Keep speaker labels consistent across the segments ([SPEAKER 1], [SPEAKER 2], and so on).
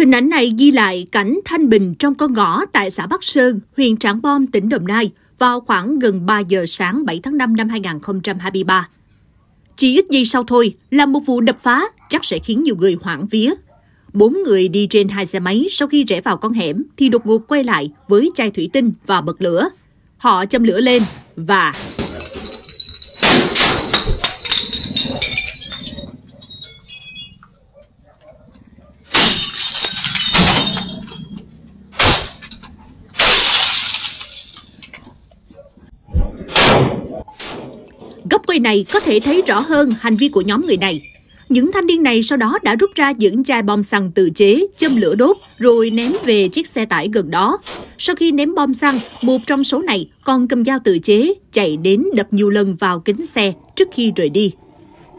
[SPEAKER 1] Hình ảnh này ghi lại cảnh Thanh Bình trong con ngõ tại xã Bắc Sơn, huyện Trảng Bom, tỉnh Đồng Nai vào khoảng gần 3 giờ sáng 7 tháng 5 năm 2023. Chỉ ít giây sau thôi là một vụ đập phá chắc sẽ khiến nhiều người hoảng vía. Bốn người đi trên hai xe máy sau khi rẽ vào con hẻm thì đột ngột quay lại với chai thủy tinh và bật lửa. Họ châm lửa lên và quay này có thể thấy rõ hơn hành vi của nhóm người này. Những thanh niên này sau đó đã rút ra những chai bom xăng tự chế, châm lửa đốt rồi ném về chiếc xe tải gần đó. Sau khi ném bom xăng, một trong số này còn cầm dao tự chế chạy đến đập nhiều lần vào kính xe trước khi rời đi.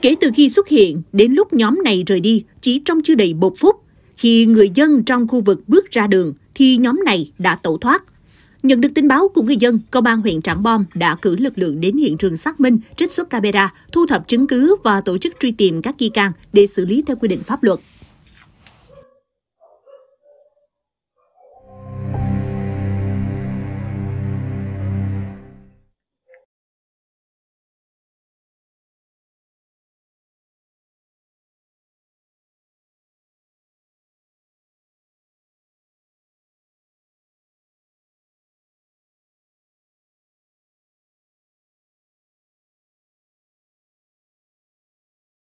[SPEAKER 1] Kể từ khi xuất hiện đến lúc nhóm này rời đi chỉ trong chưa đầy một phút, khi người dân trong khu vực bước ra đường thì nhóm này đã tẩu thoát. Nhận được tin báo của người dân, công an huyện Trảng Bom đã cử lực lượng đến hiện trường xác minh, trích xuất camera, thu thập chứng cứ và tổ chức truy tìm các nghi can để xử lý theo quy định pháp luật.